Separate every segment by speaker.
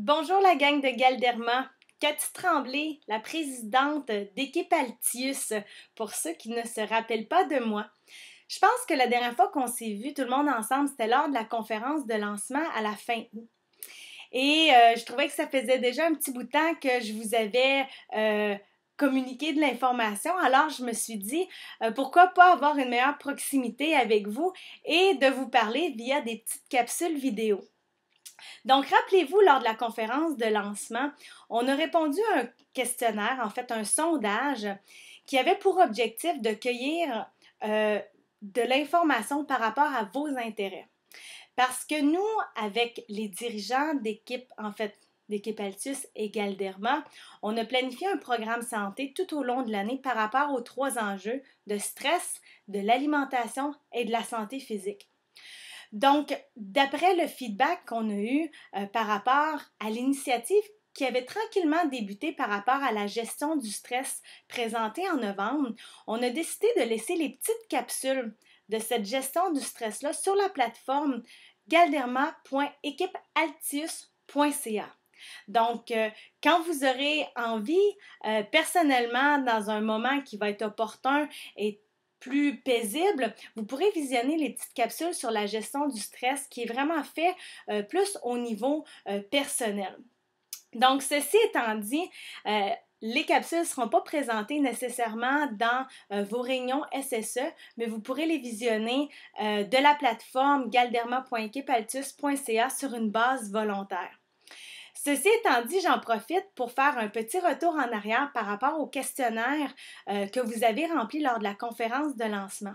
Speaker 1: Bonjour la gang de Galderma. Cathy Tremblay, la présidente d'équipe Altius, pour ceux qui ne se rappellent pas de moi. Je pense que la dernière fois qu'on s'est vu tout le monde ensemble, c'était lors de la conférence de lancement à la fin Et euh, je trouvais que ça faisait déjà un petit bout de temps que je vous avais euh, communiqué de l'information. Alors, je me suis dit, euh, pourquoi pas avoir une meilleure proximité avec vous et de vous parler via des petites capsules vidéo. Donc, rappelez-vous, lors de la conférence de lancement, on a répondu à un questionnaire, en fait un sondage, qui avait pour objectif de cueillir euh, de l'information par rapport à vos intérêts. Parce que nous, avec les dirigeants d'équipe, en fait, d'équipe Altus et Galderma, on a planifié un programme santé tout au long de l'année par rapport aux trois enjeux de stress, de l'alimentation et de la santé physique. Donc, d'après le feedback qu'on a eu euh, par rapport à l'initiative qui avait tranquillement débuté par rapport à la gestion du stress présentée en novembre, on a décidé de laisser les petites capsules de cette gestion du stress-là sur la plateforme galderma.équipealtius.ca. Donc, euh, quand vous aurez envie, euh, personnellement, dans un moment qui va être opportun et plus paisible, vous pourrez visionner les petites capsules sur la gestion du stress qui est vraiment fait euh, plus au niveau euh, personnel. Donc, ceci étant dit, euh, les capsules ne seront pas présentées nécessairement dans vos réunions SSE, mais vous pourrez les visionner de la plateforme galderma.kepaltus.ca sur une base volontaire. Ceci étant dit, j'en profite pour faire un petit retour en arrière par rapport au questionnaire euh, que vous avez rempli lors de la conférence de lancement.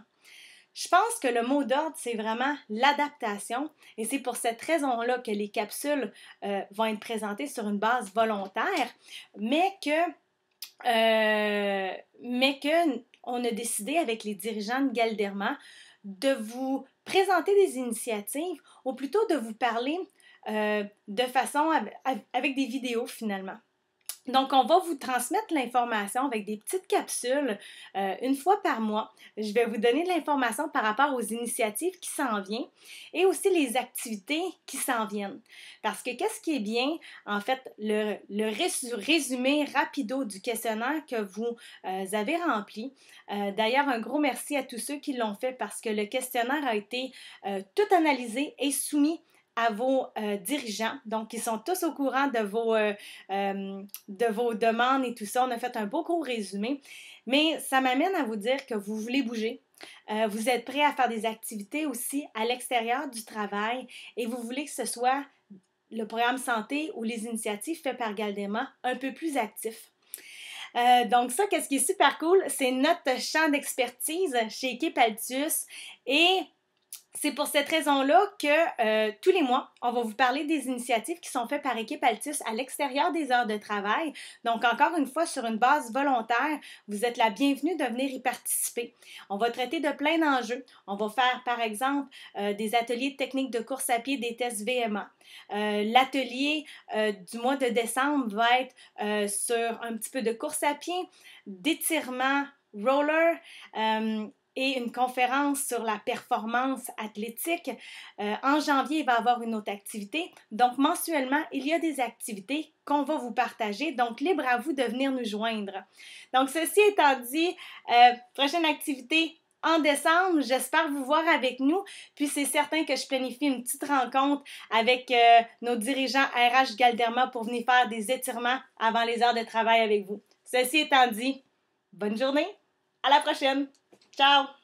Speaker 1: Je pense que le mot d'ordre, c'est vraiment l'adaptation et c'est pour cette raison-là que les capsules euh, vont être présentées sur une base volontaire, mais que, euh, mais que on a décidé avec les dirigeants de Galderma de vous présenter des initiatives ou plutôt de vous parler euh, de façon avec des vidéos finalement. Donc, on va vous transmettre l'information avec des petites capsules euh, une fois par mois. Je vais vous donner de l'information par rapport aux initiatives qui s'en viennent et aussi les activités qui s'en viennent. Parce que qu'est-ce qui est bien, en fait, le, résumé rapido du questionnaire que vous euh, avez rempli. D'ailleurs, un gros merci à tous ceux qui l'ont fait parce que le questionnaire a été tout analysé et soumis à vos euh, dirigeants. Donc, qui sont tous au courant de vos, euh, euh, de vos demandes et tout ça. On a fait un beau court résumé, mais ça m'amène à vous dire que vous voulez bouger. vous êtes prêts à faire des activités aussi à l'extérieur du travail et vous voulez que ce soit le programme santé ou les initiatives faites par Galdema un peu plus actifs. donc ça, qu'est-ce qui est super cool, c'est notre champ d'expertise chez Equipe Altius et c'est pour cette raison-là que euh, tous les mois, on va vous parler des initiatives qui sont faites par Équipe Altus à l'extérieur des heures de travail. Donc, encore une fois, sur une base volontaire, vous êtes la bienvenue de venir y participer. On va traiter de plein d'enjeux. On va faire, par exemple, euh, des ateliers de techniques de course à pied, des tests VMA. Euh, l'atelier du mois de décembre va être sur un petit peu de course à pied, d'étirement, roller et une conférence sur la performance athlétique. Euh, en janvier, il va y avoir une autre activité. Donc, mensuellement, il y a des activités qu'on va vous partager. Donc, libre à vous de venir nous joindre. Donc, ceci étant dit, euh, prochaine activité, en décembre. J'espère vous voir avec nous. Puis c'est certain que je planifie une petite rencontre avec euh, nos dirigeants RH Galderma pour venir faire des étirements avant les heures de travail avec vous. Ceci étant dit, bonne journée. À la prochaine. Chao.